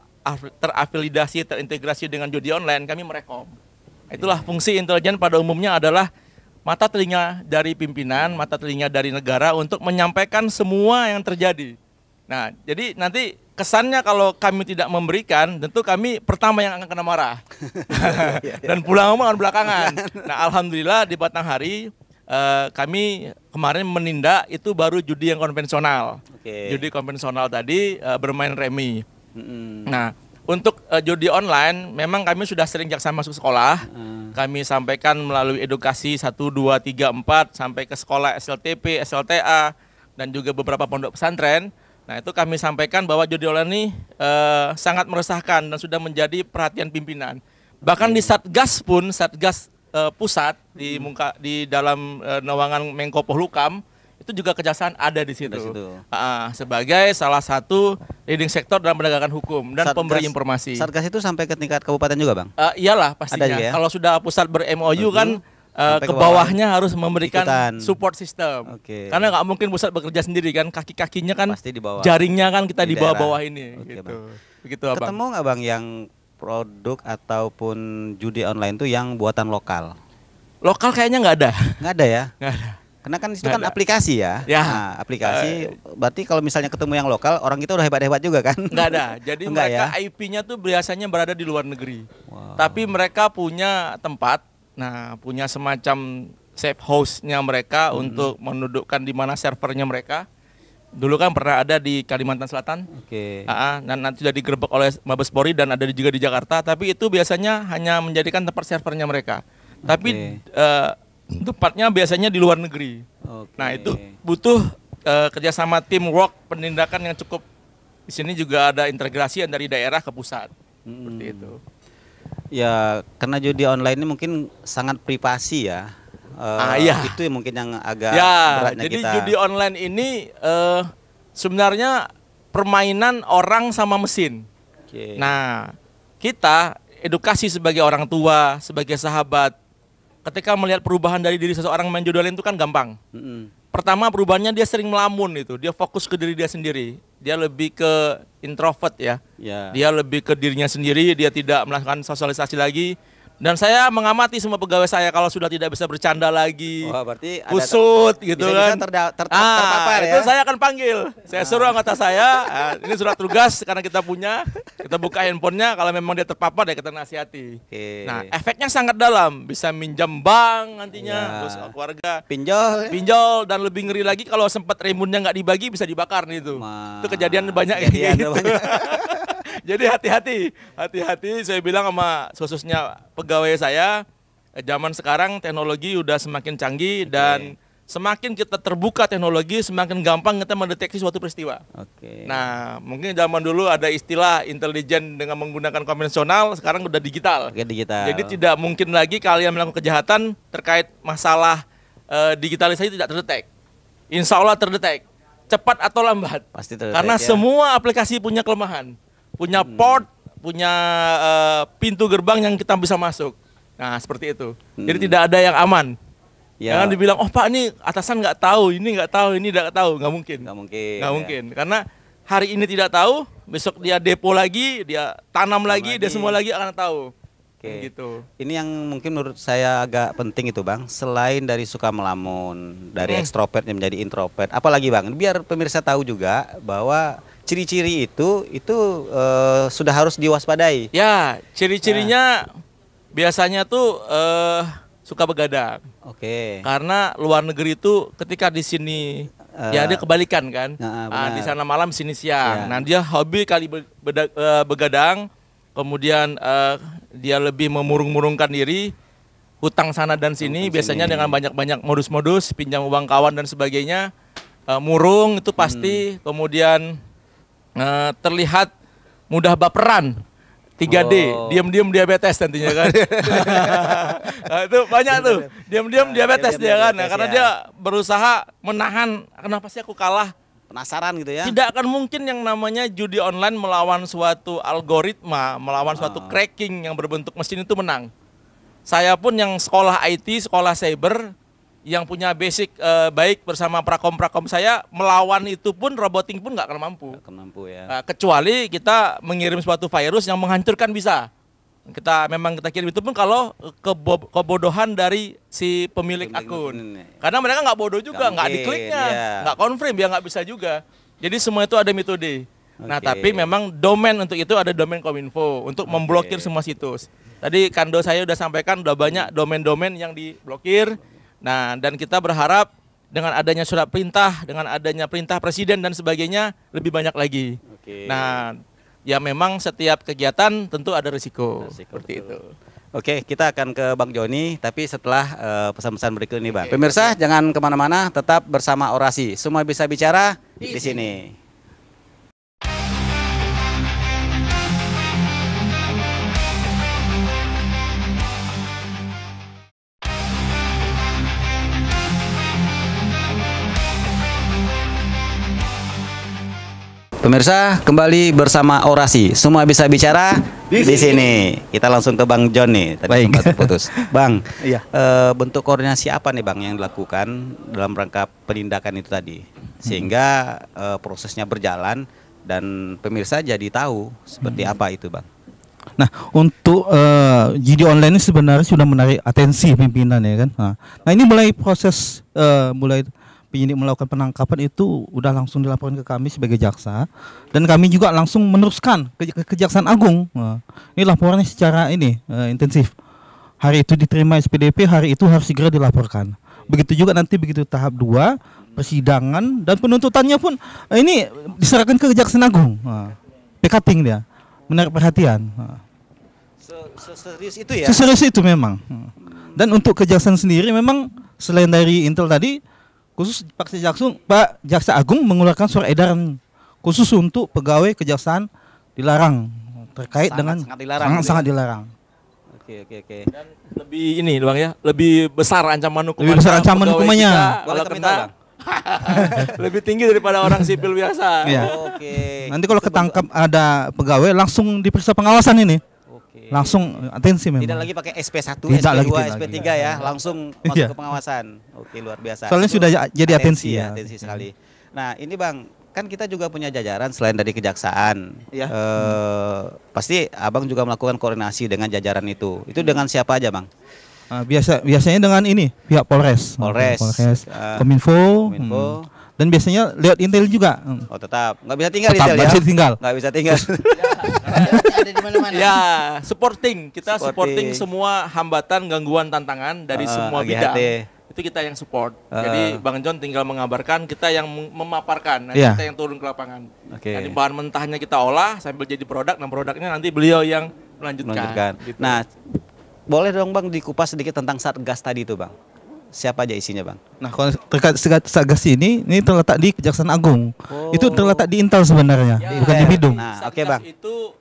terafiliasi, terintegrasi dengan judi online, kami merekom. Itulah fungsi intelijen pada umumnya adalah mata telinga dari pimpinan, mata telinga dari negara untuk menyampaikan semua yang terjadi Nah, jadi nanti kesannya kalau kami tidak memberikan, tentu kami pertama yang akan kena marah. Dan pulang omongan belakangan. Nah, alhamdulillah di Batang Hari eh, kami kemarin menindak itu baru judi yang konvensional. Okay. Judi konvensional tadi eh, bermain remi. Mm-hmm. Nah, untuk uh, judi online memang kami sudah sering jaksa masuk sekolah. Mm. Kami sampaikan melalui edukasi 1 2 3 4 sampai ke sekolah SLTP, SLTA dan juga beberapa pondok pesantren Nah itu kami sampaikan bahwa judi online ini eh, sangat meresahkan dan sudah menjadi perhatian pimpinan. Bahkan di Satgas pun, Satgas eh, pusat di muka di dalam eh, nawangan Menko Polhukam itu juga kejaksaan ada di situ. Di situ. Ah, sebagai salah satu leading sektor dalam penegakan hukum dan Satgas, pemberi informasi. Satgas itu sampai ke tingkat kabupaten juga bang? Uh, iyalah pastinya. ya? Kalau sudah pusat ber-MOU kan uh, ke bawahnya harus memberikan ikutan. support system. Okay. Karena nggak mungkin pusat bekerja sendiri kan, kaki-kakinya kan Pasti di bawah. Jaringnya kan kita di bawah-bawah ini okay, gitu. Bang. Begitu Abang. Ketemu nggak Bang yang produk ataupun judi online tuh yang buatan lokal? Lokal kayaknya nggak ada. Nggak ada ya? Nggak ada. Karena kan itu kan ada. aplikasi ya. Ya. Nah, aplikasi. Uh, berarti kalau misalnya ketemu yang lokal, orang itu udah hebat-hebat juga kan? Enggak ada. Jadi Enggak mereka ya? IP-nya tuh biasanya berada di luar negeri. Wow. Tapi mereka punya tempat Nah, punya semacam safe house-nya mereka hmm. untuk menundukkan di mana servernya mereka. Dulu kan pernah ada di Kalimantan Selatan. Oke. Okay. Uh, dan nanti sudah digerebek oleh Mabes Polri dan ada juga di Jakarta, tapi itu biasanya hanya menjadikan tempat servernya mereka. Okay. Tapi uh, tempatnya biasanya di luar negeri. Okay. Nah, itu butuh uh, kerjasama work penindakan yang cukup. Di sini juga ada integrasi dari daerah ke pusat. Hmm. Seperti itu. Ya, karena judi online ini mungkin sangat privasi ya. Uh, ah, iya. Itu mungkin yang agak ya, beratnya jadi kita. Jadi judi online ini uh, sebenarnya permainan orang sama mesin. Okay. Nah, kita edukasi sebagai orang tua, sebagai sahabat, ketika melihat perubahan dari diri seseorang main judi online itu kan gampang. Mm -hmm. Pertama perubahannya dia sering melamun itu, dia fokus ke diri dia sendiri dia lebih ke introvert ya. ya. Dia lebih ke dirinya sendiri, dia tidak melakukan sosialisasi lagi dan saya mengamati semua pegawai saya kalau sudah tidak bisa bercanda lagi, Oh, berarti ada kusut gitu kan. Terda, ter, ah, ya. Itu saya akan panggil. Saya ah. suruh anggota saya, ah, ini surat tugas karena kita punya, kita buka handphonenya kalau memang dia terpapar ya kita nasihati. Okay. Nah, efeknya sangat dalam, bisa minjam bank nantinya, ya. terus keluarga. Pinjol. Ya? Pinjol dan lebih ngeri lagi kalau sempat remunnya nggak dibagi bisa dibakar nih itu. Itu kejadian banyak kejadian ya, gitu. Banyak. Jadi hati-hati, hati-hati. Saya bilang sama khususnya pegawai saya, eh, zaman sekarang teknologi udah semakin canggih okay. dan semakin kita terbuka teknologi, semakin gampang kita mendeteksi suatu peristiwa. Oke. Okay. Nah, mungkin zaman dulu ada istilah intelijen dengan menggunakan konvensional, sekarang udah digital. Oke, okay, digital. Jadi tidak mungkin lagi kalian melakukan kejahatan terkait masalah uh, digitalisasi tidak terdetek. Insya Allah terdetek cepat atau lambat. Pasti terdetek, Karena ya. semua aplikasi punya kelemahan punya hmm. port, punya uh, pintu gerbang yang kita bisa masuk. Nah, seperti itu. Jadi hmm. tidak ada yang aman. Ya. Jangan dibilang, oh Pak ini atasan nggak tahu, ini nggak tahu, ini nggak tahu, nggak mungkin. Nggak mungkin. Nggak ya. mungkin, karena hari ini tidak tahu, besok dia depo lagi, dia tanam, lagi, lagi, dia semua lagi akan tahu. Oke. Gitu. Ini yang mungkin menurut saya agak penting itu bang. Selain dari suka melamun, dari hmm. yang menjadi introvert, apalagi bang, biar pemirsa tahu juga bahwa ciri-ciri itu itu uh, sudah harus diwaspadai. Ya, ciri-cirinya nah. biasanya tuh uh, suka begadang. Oke. Okay. Karena luar negeri itu ketika di sini uh, ya dia kebalikan kan. Nah, nah, di sana malam sini siang. Ya. Nah, dia hobi kali begadang, kemudian uh, dia lebih memurung-murungkan diri hutang sana dan sini hutang biasanya sini. dengan banyak-banyak modus-modus pinjam uang kawan dan sebagainya uh, murung itu pasti hmm. kemudian uh, terlihat mudah baperan 3D, oh. diam-diam diabetes nantinya kan. nah, itu banyak tuh, diam-diam nah, diabetes dia kan, nah, karena ya. dia berusaha menahan kenapa sih aku kalah. Penasaran gitu ya? Tidak akan mungkin yang namanya judi online melawan suatu algoritma, melawan oh. suatu ah. cracking yang berbentuk mesin itu menang. Saya pun yang sekolah IT, sekolah cyber, yang punya basic uh, baik bersama prakom-prakom saya melawan itu pun roboting pun nggak akan mampu. Gak akan mampu ya. Uh, kecuali kita mengirim suatu virus yang menghancurkan bisa. Kita memang kita kirim itu pun kalau kebo kebodohan dari si pemilik, pemilik akun. Ini. Ya. Karena mereka nggak bodoh juga, nggak dikliknya, iya. nggak yeah. confirm ya nggak bisa juga. Jadi semua itu ada metode. Okay. Nah tapi memang domain untuk itu ada domain kominfo untuk okay. memblokir semua situs. Tadi Kando saya sudah sampaikan udah banyak domain-domain yang diblokir. Nah, dan kita berharap dengan adanya surat perintah, dengan adanya perintah presiden dan sebagainya lebih banyak lagi. Oke. Nah, ya memang setiap kegiatan tentu ada risiko, risiko seperti betul. itu. Oke, kita akan ke Bang Joni, tapi setelah eh, pesan-pesan uh, berikut ini, Bang. Oke, Pemirsa, jangan kemana-mana, tetap bersama Orasi. Semua bisa bicara di, di sini. sini. Pemirsa, kembali bersama orasi. Semua bisa bicara di, di sini. sini. Kita langsung ke Bang John nih. Tadi Baik. sempat terputus. Bang, iya. e, bentuk koordinasi apa nih Bang yang dilakukan dalam rangka penindakan itu tadi, hmm. sehingga e, prosesnya berjalan dan pemirsa jadi tahu seperti hmm. apa itu, Bang. Nah, untuk uh, eh, judi online ini sebenarnya sudah menarik atensi pimpinan ya kan. Nah, nah ini mulai proses uh, mulai penyidik melakukan penangkapan itu udah langsung dilaporkan ke kami sebagai jaksa dan kami juga langsung meneruskan ke, ke Kejaksaan Agung. Nah, ini laporannya secara ini uh, intensif. Hari itu diterima SPDP, hari itu harus segera dilaporkan. Begitu juga nanti begitu tahap 2 persidangan dan penuntutannya pun uh, ini diserahkan ke Kejaksaan Agung. Nah, pekating dia. Menarik perhatian. Nah. Seserius itu ya. Seserius itu memang. Nah. Dan untuk kejaksaan sendiri memang selain dari Intel tadi khusus Pak Jaksa Pak Jaksa Agung mengeluarkan surat edaran khusus untuk pegawai kejaksaan dilarang terkait sangat, dengan sangat dilarang. Sangat, sangat ya? dilarang. Oke oke oke. Dan lebih ini doang ya, lebih besar ancaman hukumannya. Lebih besar ancaman hukumannya. Kalau kena lebih tinggi daripada orang sipil biasa. Iya. Oke. Nanti kalau ketangkap ada pegawai langsung diperiksa pengawasan ini langsung atensi memang. Tidak lagi pakai SP1, SP2, SP3 lagi. ya, langsung masuk iya. ke pengawasan. Oke, luar biasa. Soalnya Itu sudah ya- jadi atensi, atensi ya. ya. Atensi hmm. sekali. Nah, ini Bang, kan kita juga punya jajaran selain dari kejaksaan. Ya. Eh, hmm. Pasti abang juga melakukan koordinasi dengan jajaran itu. Itu hmm. dengan siapa aja bang? Uh, biasa biasanya dengan ini pihak Polres. Polres. Polres. Uh, Kominfo. Kominfo. Hmm. Dan biasanya lihat intel juga. Hmm. Oh tetap Enggak bisa tinggal tetap, intel ya? Bisa tinggal. Nggak bisa tinggal. mana-mana. ya, supporting. Kita supporting. supporting semua hambatan, gangguan, tantangan dari uh, semua bidang. bidang. Itu kita yang support. Uh. Jadi Bang John tinggal mengabarkan, kita yang memaparkan, yeah. kita yang turun ke lapangan. Okay. Jadi bahan mentahnya kita olah sambil jadi produk, dan nah, produknya nanti beliau yang melanjutkan. melanjutkan. Gitu. Nah, boleh dong Bang dikupas sedikit tentang Satgas tadi itu Bang siapa aja isinya bang? Nah kalau terkait satgas ini, ini terletak di Kejaksaan Agung. Oh. Itu terletak di Intel sebenarnya, ya, bukan di Bidung. Nah, oke okay, bang. Itu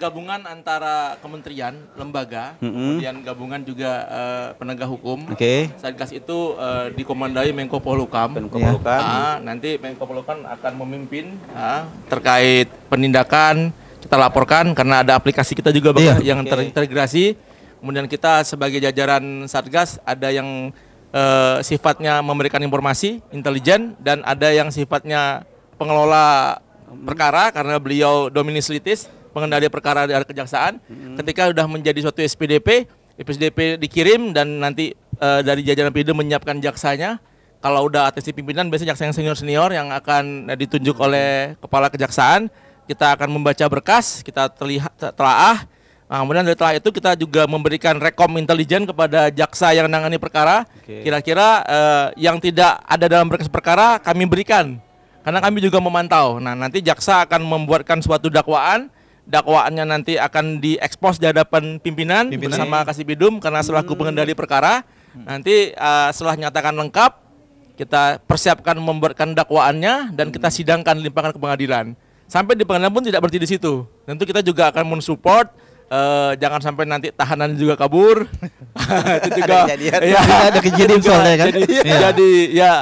gabungan antara kementerian, lembaga, mm -hmm. kemudian gabungan juga uh, penegak hukum. Oke. Okay. Satgas itu uh, dikomandai Menko Polhukam. Menko Polhukam. Ya. Nah, nanti Menko Polhukam akan memimpin uh, terkait penindakan kita laporkan karena ada aplikasi kita juga yeah. Ya, yang okay. terintegrasi. Kemudian kita sebagai jajaran Satgas ada yang uh, sifatnya memberikan informasi, intelijen dan ada yang sifatnya pengelola perkara karena beliau dominis litis pengendali perkara dari kejaksaan hmm. ketika sudah menjadi suatu SPDP SPDP dikirim dan nanti e, dari jajaran PD menyiapkan jaksanya kalau udah atensi pimpinan biasanya jaksa yang senior senior yang akan eh, ditunjuk oleh kepala kejaksaan kita akan membaca berkas kita terlihat telaah nah, kemudian dari telah itu kita juga memberikan rekom intelijen kepada jaksa yang menangani perkara kira kira-kira uh, yang tidak ada dalam berkas perkara kami berikan karena kami juga memantau nah nanti jaksa akan membuatkan suatu dakwaan dakwaannya nanti akan diekspos di hadapan pimpinan, pimpinan. bersama kasih bidum karena selaku hmm. pengendali perkara. Nanti uh, setelah nyatakan lengkap, kita persiapkan memberikan dakwaannya dan kita hmm. sidangkan limpahkan ke pengadilan. Sampai di pengadilan pun tidak berhenti di situ. Tentu kita juga akan mensupport Uh, jangan sampai nanti tahanan juga kabur. itu juga ada kejadian. Ya, ada kejadian soalnya kan. Jadi, iya. jadi ya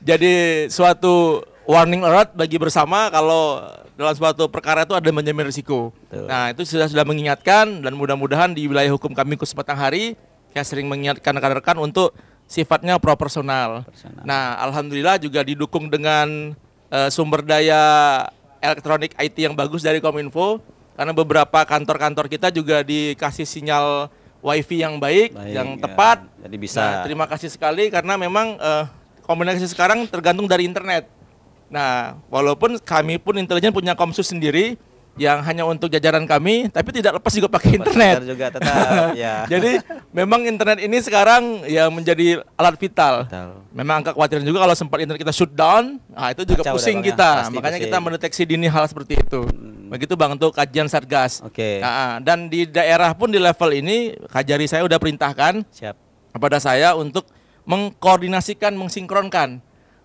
jadi suatu warning alert bagi bersama kalau dalam suatu perkara itu ada menjamin risiko. Tuh. Nah itu sudah sudah mengingatkan dan mudah-mudahan di wilayah hukum kami kesempatan hari saya sering mengingatkan rekan-rekan untuk sifatnya proporsional. Nah alhamdulillah juga didukung dengan uh, sumber daya elektronik IT yang bagus dari Kominfo karena beberapa kantor-kantor kita juga dikasih sinyal wifi yang baik, baik yang ya. tepat. Jadi bisa. Nah, terima kasih sekali karena memang uh, eh, komunikasi sekarang tergantung dari internet. Nah, walaupun kami pun intelijen punya komsus sendiri yang hanya untuk jajaran kami, tapi tidak lepas juga pakai internet. juga tetap, ya. Jadi memang internet ini sekarang ya menjadi alat vital. Betul. Memang angka khawatiran juga kalau sempat internet kita shutdown, nah itu juga Kacau pusing kita. Pasti Makanya pusing. kita mendeteksi dini hal seperti itu. Hmm. Begitu bang untuk kajian satgas. Oke. Okay. Nah, ah, dan di daerah pun di level ini kajari saya sudah perintahkan Siap. kepada saya untuk mengkoordinasikan, mensinkronkan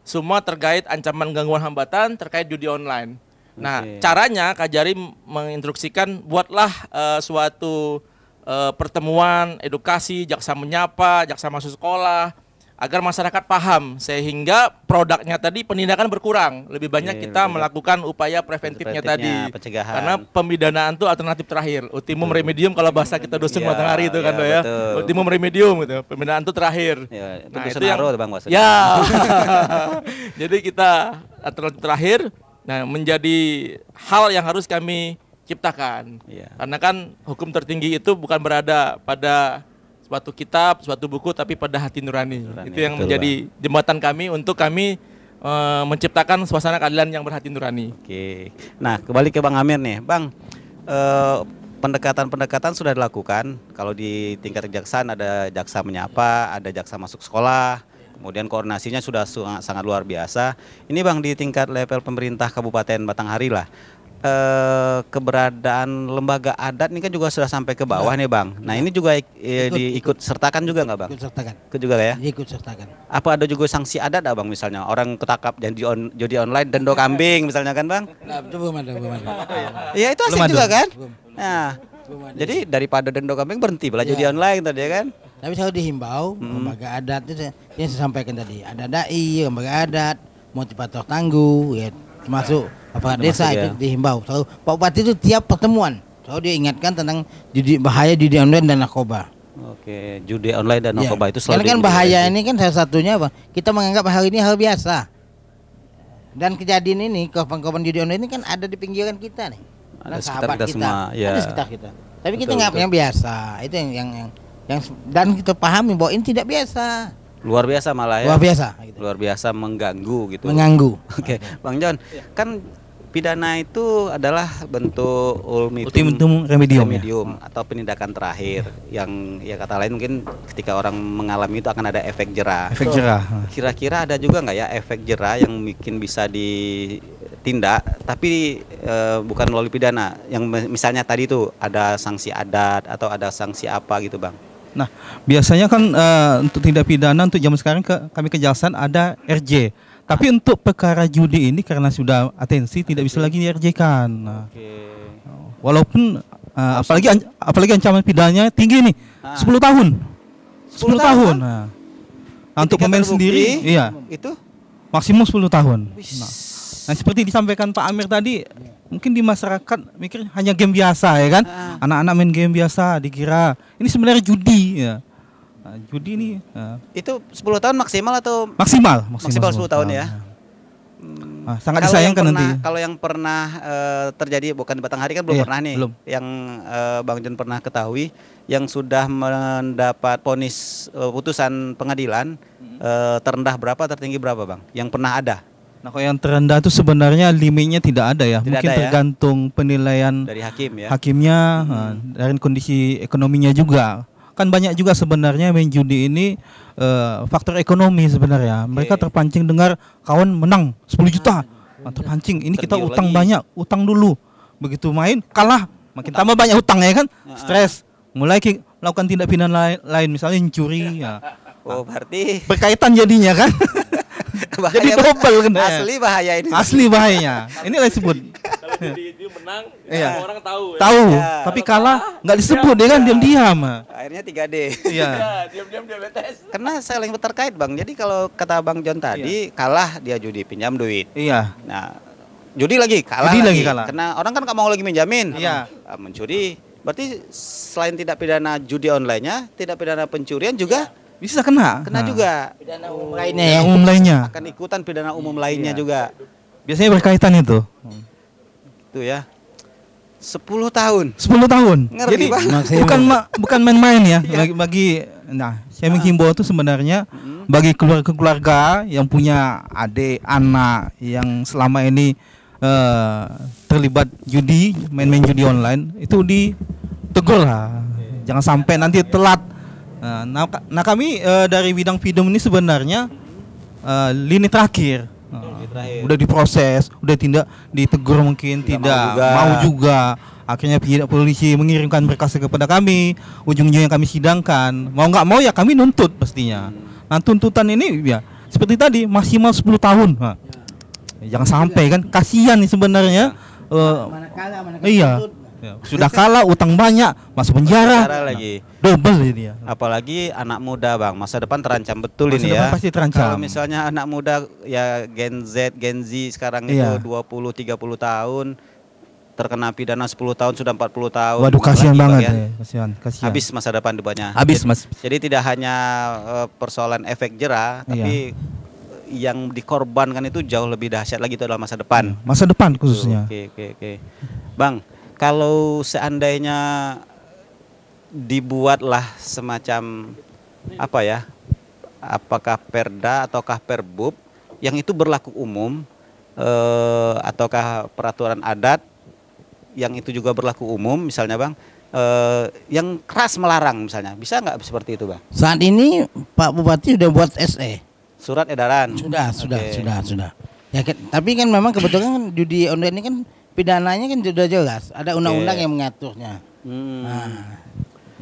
semua terkait ancaman gangguan hambatan terkait judi online. Nah, caranya Kak Jari menginstruksikan buatlah uh, suatu uh, pertemuan edukasi, jaksa menyapa, jaksa masuk sekolah, agar masyarakat paham sehingga produknya tadi penindakan berkurang lebih banyak yeah, kita betul. melakukan upaya preventifnya, tadi pencegahan. karena pemidanaan itu alternatif terakhir ultimum betul. remedium kalau bahasa kita dosen yeah, matahari itu kan yeah, ya betul. ultimum remedium gitu pemidanaan itu terakhir yeah, itu nah itu yang bang, ya jadi kita alternatif terakhir nah menjadi hal yang harus kami ciptakan yeah. karena kan hukum tertinggi itu bukan berada pada suatu kitab, suatu buku tapi pada hati nurani. nurani itu yang betul, menjadi bang. jembatan kami untuk kami e, menciptakan suasana keadilan yang berhati nurani. Oke. Nah, kembali ke Bang Amir nih. Bang, e, pendekatan-pendekatan sudah dilakukan. Kalau di tingkat kejaksaan ada jaksa menyapa, ada jaksa masuk sekolah, kemudian koordinasinya sudah sangat, sangat luar biasa. Ini Bang di tingkat level pemerintah Kabupaten Batanghari lah. Eh, keberadaan lembaga adat ini kan juga sudah sampai ke bawah nah, nih bang. Nah ya. ini juga eh, ikut, diikut ikut, sertakan juga nggak bang? Ikut sertakan. Ikut juga ya? Ikut sertakan. Apa ada juga sanksi adat nggak bang misalnya orang ketangkap jadi on, jadi online dendo kambing misalnya kan bang? Nah, belum ada belum ada. Iya, iya itu asik juga kan? Belum. Nah. Belum ada. Jadi daripada dendo kambing berhenti belajar ya. di online tadi ya kan? Tapi saya dihimbau hmm. lembaga adat itu yang saya sampaikan tadi ada dai lembaga adat motivator tangguh ya termasuk Pak desa ya. itu dihimbau. Selalu Pak Bupati itu tiap pertemuan selalu dia ingatkan tentang judi, bahaya judi online dan narkoba. Oke, judi online dan ya. narkoba ya. itu selalu. Karena kan bahaya ini kan salah satunya apa? Kita menganggap hal ini hal biasa. Dan kejadian ini korban-korban judi online ini kan ada di pinggiran kita nih. Ada nah, sekitar kita, kita semua. Ya. Ada sekitar kita. Tapi betul, kita nggak yang biasa. Itu yang yang, yang yang dan kita pahami bahwa ini tidak biasa luar biasa malah ya luar biasa luar biasa mengganggu gitu mengganggu oke okay. bang John ya. kan Pidana itu adalah bentuk ultimatum, remedium, remedium ya? atau penindakan terakhir yang ya kata lain mungkin ketika orang mengalami itu akan ada efek jerah. Efek jerah. Kira-kira ada juga nggak ya efek jerah yang mungkin bisa ditindak tapi e, bukan melalui pidana. Yang misalnya tadi itu ada sanksi adat atau ada sanksi apa gitu, Bang. Nah, biasanya kan e, untuk tindak pidana untuk zaman sekarang ke kami kejaksaan ada RJ, tapi untuk perkara judi ini karena sudah atensi tidak bisa lagi dikerjakan. Nah, okay. Walaupun uh, apalagi an apalagi ancaman pidananya tinggi nih, Ha. Ah. 10 tahun. 10, 10 tahun. tahun. Kan? Nah. Untuk pemain sendiri iya. Itu maksimum 10 tahun. Nah. nah, seperti disampaikan Pak Amir tadi, mungkin di masyarakat mikir hanya game biasa ya kan. Ah. Anak-anak main game biasa dikira ini sebenarnya judi ya. Ah, judi nih uh, itu 10 tahun maksimal atau maksimal maksimal, maksimal 10, 10 tahun ya. Hmm, sangat kalau disayangkan pernah, nanti. Kalau yang pernah uh, terjadi bukan di Batang Hari kan belum iya, pernah nih. Belum. Yang uh, Bang Jun pernah ketahui yang sudah mendapat ponis uh, putusan pengadilan hmm. uh, terendah berapa tertinggi berapa Bang? Yang pernah ada? Nah, kalau yang terendah itu sebenarnya limitnya tidak ada ya. Tidak Mungkin ada ya? tergantung penilaian dari hakim ya. Hakimnya hmm. dari kondisi ekonominya juga kan banyak juga sebenarnya main judi ini uh, faktor ekonomi sebenarnya. Okay. Mereka terpancing dengar kawan menang 10 juta. Nah, terpancing. Ini kita utang lagi. banyak, utang dulu. Begitu main kalah, makin tambah banyak utang ya kan? Nah, ah. Stres. Mulai melakukan tindak pidana lain, lain misalnya mencuri ya. Oh, berarti berkaitan jadinya kan? bahaya jadi double kena. Asli bahaya ini. Asli bahayanya. ini lah disebut. Kalau jadi dia menang, iya. Ya orang tahu. Ya. Tahu, ya. tapi kalah nggak disebut dia kan iya. diam-diam. Akhirnya 3D. Iya. iya. Diam-diam betes. Karena saling terkait, Bang. Jadi kalau kata Bang John tadi, iya. kalah dia judi pinjam duit. Iya. Nah, judi lagi kalah judi lagi. kalah. Karena orang kan nggak mau lagi menjamin. Iya. Ah, mencuri. Berarti selain tidak pidana judi online-nya, tidak pidana pencurian juga iya bisa kena. Kena nah. juga. Pidana umum lainnya ya. Umum lainnya. Akan ikutan pidana umum iya. lainnya juga. Biasanya berkaitan itu. Itu ya. 10 tahun. 10 tahun. Ngerti Jadi nah, bukan ma bukan main-main ya iya. bagi, bagi nah, saya ah. menghimbau itu sebenarnya hmm. bagi keluarga-keluarga yang punya adik, anak yang selama ini uh, terlibat judi, main-main judi online itu di ditegur lah. Iya. Jangan sampai nanti telat Eh, nah, nah kami uh, dari bidang film ini sebenarnya uh, lini terakhir. Udah diproses, udah tindak ditegur mungkin tidak, tidak mau, juga. mau juga. Akhirnya polisi mengirimkan berkas kepada kami. Ujung-ujungnya kami sidangkan. Mau nggak mau ya kami nuntut pastinya. nantun hmm. Nah tuntutan ini ya seperti tadi maksimal 10 tahun. ya. Jangan sampai kan kasihan nih sebenarnya. Ya. Uh, mana iya. Ya. Sudah kalah utang banyak, masuk penjara. penjara lagi. Nah, double ini ya. Apalagi anak muda, Bang. Masa depan terancam betul Masa ini ya. pasti terancam. Kalau misalnya anak muda ya Gen Z, Gen Z sekarang iya. itu 20 30 tahun terkena pidana 10 tahun sudah 40 tahun. Waduh kasihan banget ya. Kasihan, kasihan. Habis masa depan depannya. Habis, Mas. Jadi tidak hanya eh, persoalan efek jerah, iya. tapi yang dikorbankan itu jauh lebih dahsyat lagi itu adalah masa depan. Masa depan khususnya. Oke, oke, oke. Bang, kalau seandainya dibuatlah semacam apa ya apakah perda ataukah perbub yang itu berlaku umum eh, ataukah peraturan adat yang itu juga berlaku umum misalnya bang eh, yang keras melarang misalnya bisa nggak seperti itu bang saat ini Pak Bupati sudah buat SE surat edaran sudah sudah okay. sudah sudah ya tapi kan memang kebetulan kan judi online ini kan pidananya kan sudah jelas, ada undang-undang okay. yang mengaturnya. Hmm. Nah,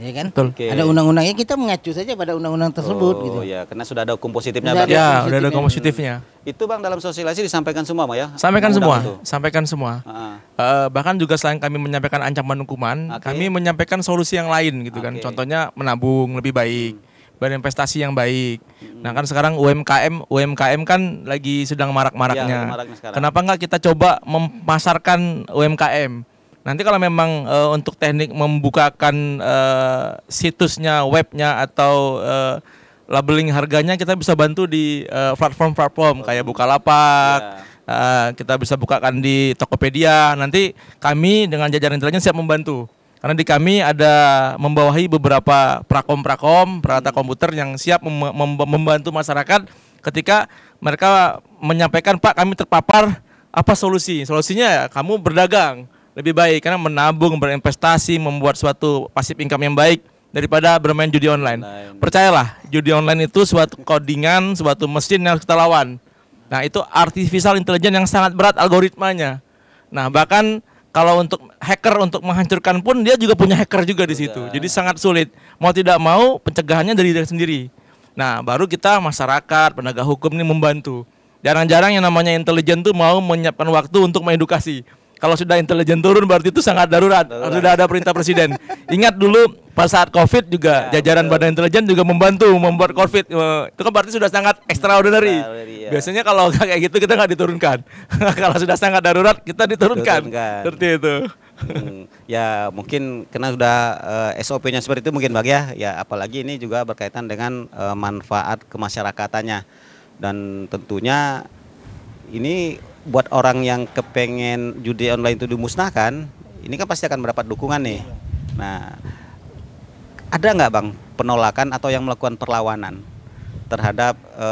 ya kan? Betul. Okay. Ada undang-undangnya kita mengacu saja pada undang-undang tersebut oh, gitu. ya, karena sudah ada hukum positifnya ya, sudah ada Ya, sudah ada hukum positifnya. Hmm. Itu Bang dalam sosialisasi disampaikan semua, ya? Sampaikan semua, itu. sampaikan semua. Uh-huh. Uh, bahkan juga selain kami menyampaikan ancaman hukuman, okay. kami menyampaikan solusi yang lain gitu okay. kan. Contohnya menabung lebih baik badan investasi yang baik. Hmm. Nah kan sekarang UMKM UMKM kan lagi sedang marak-maraknya. Ya, marak Kenapa nggak kita coba memasarkan UMKM? Nanti kalau memang uh, untuk teknik membukakan uh, situsnya, webnya atau uh, labeling harganya kita bisa bantu di platform-platform uh, kayak Bukalapak. Ya. Uh, kita bisa bukakan di Tokopedia. Nanti kami dengan jajaran intelijen siap membantu. Karena di kami ada membawahi beberapa prakom-prakom, perata komputer yang siap mem mem membantu masyarakat ketika mereka menyampaikan, "Pak, kami terpapar, apa solusi?" Solusinya ya, kamu berdagang lebih baik karena menabung, berinvestasi, membuat suatu pasif income yang baik daripada bermain judi online. online. Percayalah, judi online itu suatu codingan, suatu mesin yang harus kita lawan. Nah, itu artificial intelligence yang sangat berat algoritmanya. Nah, bahkan kalau untuk hacker untuk menghancurkan pun dia juga punya hacker juga di situ. Jadi sangat sulit. Mau tidak mau pencegahannya dari diri sendiri. Nah, baru kita masyarakat, penegak hukum ini membantu. Jarang-jarang yang namanya intelijen tuh mau menyiapkan waktu untuk mengedukasi kalau sudah intelijen turun berarti itu sangat darurat. darurat. Sudah ada perintah presiden. Ingat dulu pas saat Covid juga ya, jajaran betul. Badan Intelijen juga membantu membuat Covid. Eh, itu kan berarti sudah sangat extraordinary. Ya. Biasanya kalau kayak gitu kita nggak diturunkan. kalau sudah sangat darurat kita diturunkan. diturunkan. Seperti itu. Hmm, ya mungkin karena sudah uh, eh, SOP-nya seperti itu mungkin bagi ya. Ya apalagi ini juga berkaitan dengan uh, manfaat kemasyarakatannya. Dan tentunya ini buat orang yang kepengen judi online itu dimusnahkan, ini kan pasti akan mendapat dukungan nih. Nah, ada nggak bang penolakan atau yang melakukan perlawanan terhadap e,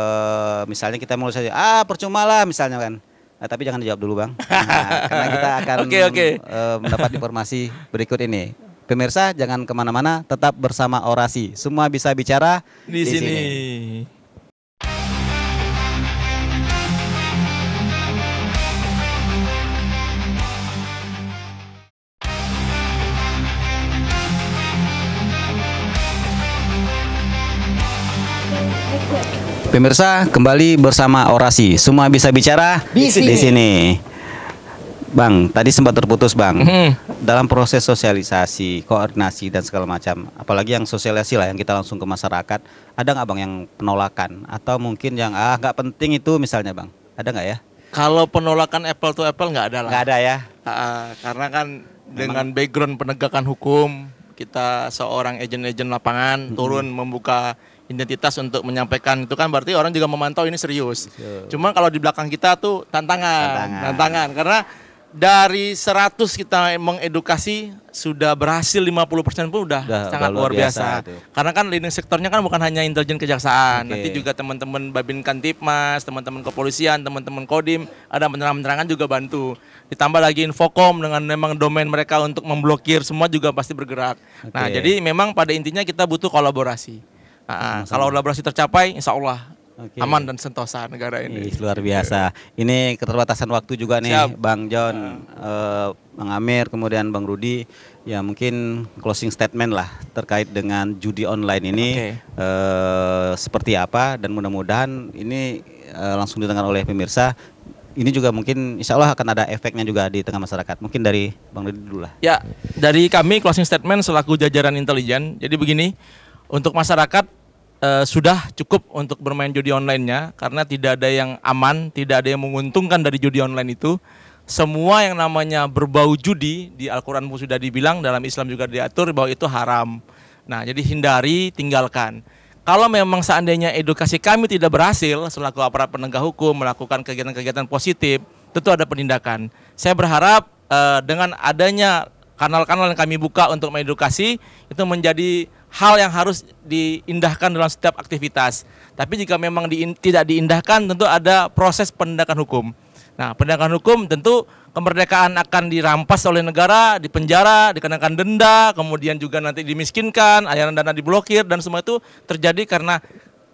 misalnya kita mulai saja ah percuma lah misalnya kan. Nah, tapi jangan dijawab dulu bang, nah, karena kita akan okay, okay. E, eh, mendapat informasi berikut ini. Pemirsa jangan kemana-mana, tetap bersama orasi. Semua bisa bicara di, di sini. sini. Pemirsa, kembali bersama Orasi. Semua bisa bicara di sini. Di sini. Bang, tadi sempat terputus, Bang. Mm-hmm. Dalam proses sosialisasi, koordinasi dan segala macam, apalagi yang sosialisasi lah yang kita langsung ke masyarakat, ada nggak Bang yang penolakan atau mungkin yang ah nggak penting itu misalnya, Bang? Ada nggak ya? Kalau penolakan apple to apple nggak ada lah. Nggak ada ya. Uh, karena kan Memang. dengan background penegakan hukum, kita seorang agent-agent lapangan mm-hmm. turun membuka identitas untuk menyampaikan itu kan berarti orang juga memantau ini serius. Sure. Cuma kalau di belakang kita tuh tantangan, tantangan, tantangan karena dari 100 kita mengedukasi sudah berhasil 50% pun sudah sangat luar biasa. biasa Karena kan lini sektornya kan bukan hanya intelijen kejaksaan, okay. nanti juga teman-teman Babin Kantipmas, teman-teman kepolisian, teman-teman Kodim, ada penerangan-penerangan juga bantu. Ditambah lagi Infokom dengan memang domain mereka untuk memblokir semua juga pasti bergerak. Okay. Nah, jadi memang pada intinya kita butuh kolaborasi. Uh, kalau berhasil tercapai, insya Allah okay. aman dan sentosa negara ini. luar biasa. Ini keterbatasan waktu juga nih, Siap. Bang John, uh. Uh, Bang Amir, kemudian Bang Rudi. Ya mungkin closing statement lah terkait dengan judi online ini okay. uh, eh, seperti apa dan mudah-mudahan ini uh, langsung didengar oleh pemirsa. Ini juga mungkin insya Allah akan ada efeknya juga di tengah masyarakat. Mungkin dari Bang Rudi dulu lah. Ya, dari kami closing statement selaku jajaran intelijen. Jadi begini, untuk masyarakat eh, sudah cukup untuk bermain judi online-nya karena tidak ada yang aman, tidak ada yang menguntungkan dari judi online itu. Semua yang namanya berbau judi di Al-Qur'an pun sudah dibilang dalam Islam juga diatur bahwa itu haram. Nah, jadi hindari, tinggalkan. Kalau memang seandainya edukasi kami tidak berhasil selaku aparat penegak hukum melakukan kegiatan-kegiatan positif, tentu ada penindakan. Saya berharap eh, dengan adanya kanal-kanal yang kami buka untuk mengedukasi itu menjadi hal yang harus diindahkan dalam setiap aktivitas. Tapi jika memang di, tidak diindahkan, tentu ada proses penindakan hukum. Nah, penindakan hukum tentu kemerdekaan akan dirampas oleh negara, dipenjara, dikenakan denda, kemudian juga nanti dimiskinkan, aliran dana diblokir dan semua itu terjadi karena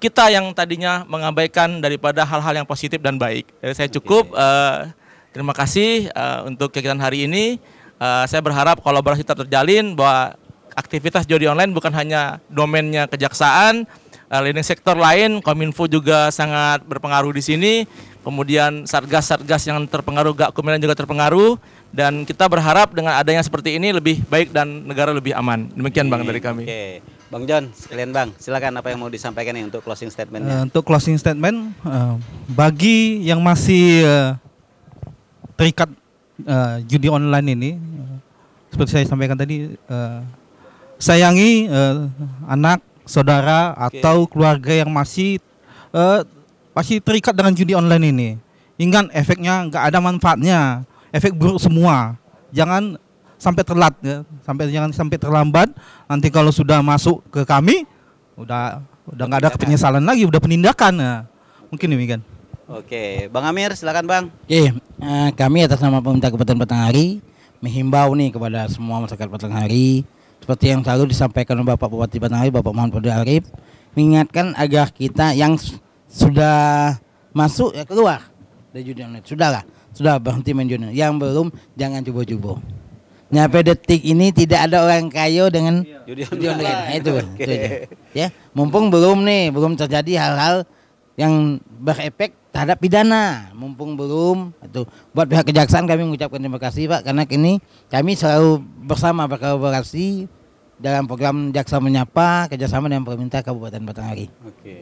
kita yang tadinya mengabaikan daripada hal-hal yang positif dan baik. Jadi saya cukup. Uh, terima kasih uh, untuk kegiatan hari ini. Eh, saya berharap kolaborasi tetap terjalin bahwa aktivitas jodi online bukan hanya domainnya kejaksaan, uh, lini sektor lain, Kominfo juga sangat berpengaruh di sini. Kemudian satgas-satgas yang terpengaruh, gak kominfo juga terpengaruh. Dan kita berharap dengan adanya seperti ini lebih baik dan negara lebih aman. Demikian Bang dari kami. Oke. Bang John, sekalian Bang, silakan apa yang mau disampaikan nih eh, untuk closing statement. Uh, untuk closing statement, uh, bagi yang masih uh, terikat uh, judi online ini seperti saya sampaikan tadi uh, sayangi uh, anak saudara okay. atau keluarga yang masih uh, masih terikat dengan judi online ini ingat efeknya nggak ada manfaatnya efek buruk semua jangan sampai telat ya sampai jangan sampai terlambat nanti kalau sudah masuk ke kami udah udah nggak ada penyesalan lagi udah penindakan ya. mungkin demikian Oke, Bang Amir, silakan Bang. Oke, eh, kami atas nama pemerintah Kabupaten Batanghari menghimbau nih kepada semua masyarakat Batanghari seperti yang selalu disampaikan oleh Bapak Bupati Batanghari, Bapak Muhammad Pada Arif, mengingatkan agar kita yang sudah masuk ya keluar dari judi online. Sudahlah, sudah berhenti main judi Yang belum jangan coba-coba. Nyampe detik ini tidak ada orang kayo dengan iya. judi online. Nah, itu, okay. itu Ya, mumpung belum nih, belum terjadi hal-hal yang berefek terhadap pidana mumpung belum itu buat pihak kejaksaan kami mengucapkan terima kasih Pak karena ini kami selalu bersama berkolaborasi dalam program Jaksa Menyapa kerjasama dengan pemerintah Kabupaten Batanghari. Oke.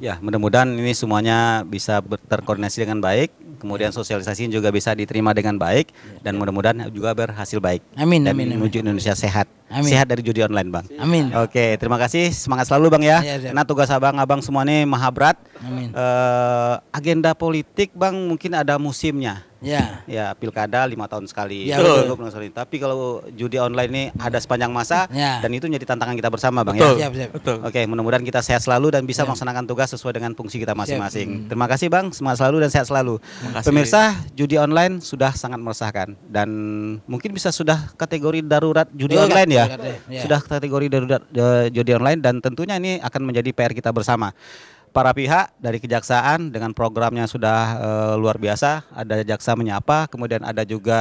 Ya, mudah-mudahan ini semuanya bisa terkoordinasi dengan baik, kemudian sosialisasi juga bisa diterima dengan baik ya. dan mudah-mudahan juga berhasil baik. Amin dan amin. Menuju Indonesia sehat. Amin. Sehat dari judi online, Bang. Amin. Oke, terima kasih. Semangat selalu, Bang ya. Karena iya, tugas Abang, Abang semua ini maha berat. Amin. Uh, agenda politik, Bang, mungkin ada musimnya. Ya. Ya, pilkada lima tahun sekali. Ya, betul. Betul. Tapi kalau judi online ini ada sepanjang masa ya. dan itu menjadi tantangan kita bersama, Bang ya. betul. ya. Siap, Betul. Oke, mudah-mudahan kita sehat selalu dan bisa ya. melaksanakan tugas sesuai dengan fungsi kita masing-masing. Hmm. Terima kasih, Bang. Semangat selalu dan sehat selalu. Pemirsa, judi online sudah sangat meresahkan dan mungkin bisa sudah kategori darurat judi ya, online ya ya. Sudah kategori darurat eh, judi online dan tentunya ini akan menjadi PR kita bersama. Para pihak dari kejaksaan dengan programnya sudah e, luar biasa, ada jaksa menyapa, kemudian ada juga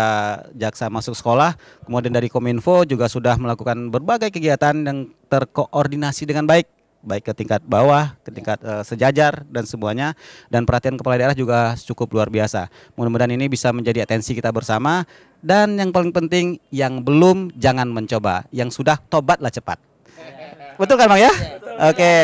jaksa masuk sekolah, kemudian dari Kominfo juga sudah melakukan berbagai kegiatan yang terkoordinasi dengan baik baik ke tingkat bawah, ke tingkat uh, sejajar dan semuanya dan perhatian kepala daerah juga cukup luar biasa. Mudah-mudahan ini bisa menjadi atensi kita bersama dan yang paling penting yang belum jangan mencoba, yang sudah tobatlah cepat. Betul kan Bang ya? Oke. Okay.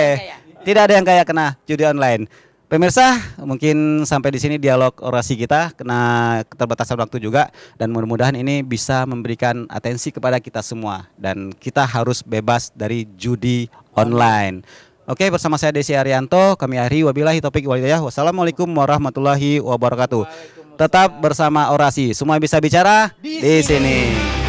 Tidak ada yang kaya kena judi online. Pemirsa, mungkin sampai di sini dialog orasi kita kena keterbatasan waktu juga dan mudah-mudahan ini bisa memberikan atensi kepada kita semua dan kita harus bebas dari judi online. Oke, bersama saya Desi Arianto, kami akhiri wabillahi topik walidayah. Wassalamualaikum warahmatullahi wabarakatuh. Tetap bersama orasi, semua bisa bicara di sini. Di sini.